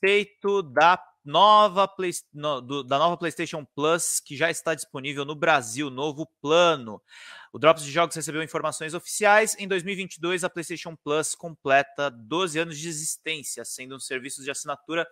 respeito da nova, Play, no, do, da nova PlayStation Plus que já está disponível no Brasil, novo plano. O Drops de Jogos recebeu informações oficiais. Em 2022, a PlayStation Plus completa 12 anos de existência, sendo um serviço de assinatura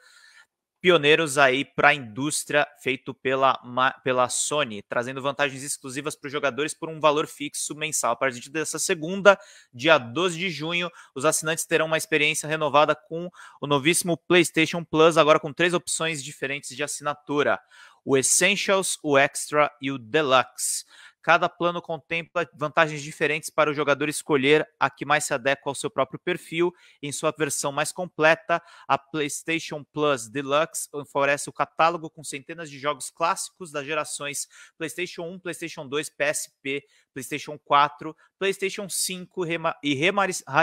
pioneiros aí para a indústria feito pela, pela Sony, trazendo vantagens exclusivas para os jogadores por um valor fixo mensal. A partir dessa segunda, dia 12 de junho, os assinantes terão uma experiência renovada com o novíssimo PlayStation Plus, agora com três opções diferentes de assinatura: o Essentials, o Extra e o Deluxe. Cada plano contempla vantagens diferentes para o jogador escolher a que mais se adequa ao seu próprio perfil. Em sua versão mais completa, a PlayStation Plus Deluxe oferece o catálogo com centenas de jogos clássicos das gerações PlayStation 1, PlayStation 2, PSP, PlayStation 4, PlayStation 5 e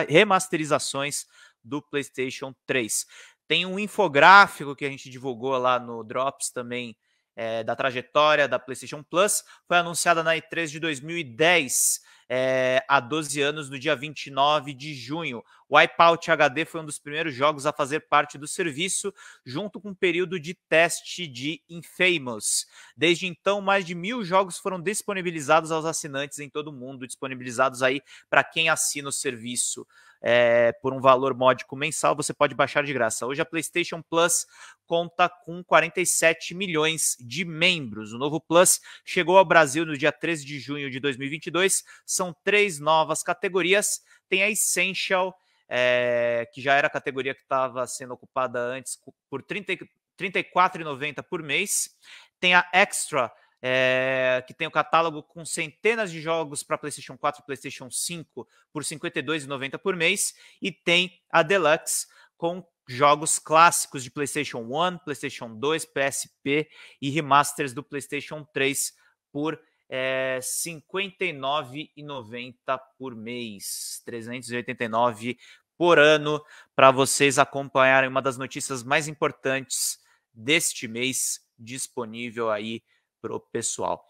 remasterizações do PlayStation 3. Tem um infográfico que a gente divulgou lá no Drops também é, da trajetória da PlayStation Plus, foi anunciada na E3 de 2010, é, eh, há 12 anos, no dia 29 de junho. Wipeout HD foi um dos primeiros jogos a fazer parte do serviço, junto com um período de teste de Infamous. Desde então, mais de mil jogos foram disponibilizados aos assinantes em todo o mundo, disponibilizados aí para quem assina o serviço. É, por um valor módico mensal, você pode baixar de graça. Hoje a PlayStation Plus conta com 47 milhões de membros. O novo Plus chegou ao Brasil no dia 13 de junho de 2022. São três novas categorias: tem a Essential, é, que já era a categoria que estava sendo ocupada antes por R$ 34,90 por mês. Tem a Extra, é, que tem o um catálogo com centenas de jogos para PlayStation 4 e PlayStation 5 por R$ 52,90 por mês. E tem a Deluxe com jogos clássicos de PlayStation 1, PlayStation 2, PSP e remasters do PlayStation 3 por é, R$ 59,90 por mês, 389 por ano para vocês acompanharem uma das notícias mais importantes deste mês disponível aí para o pessoal.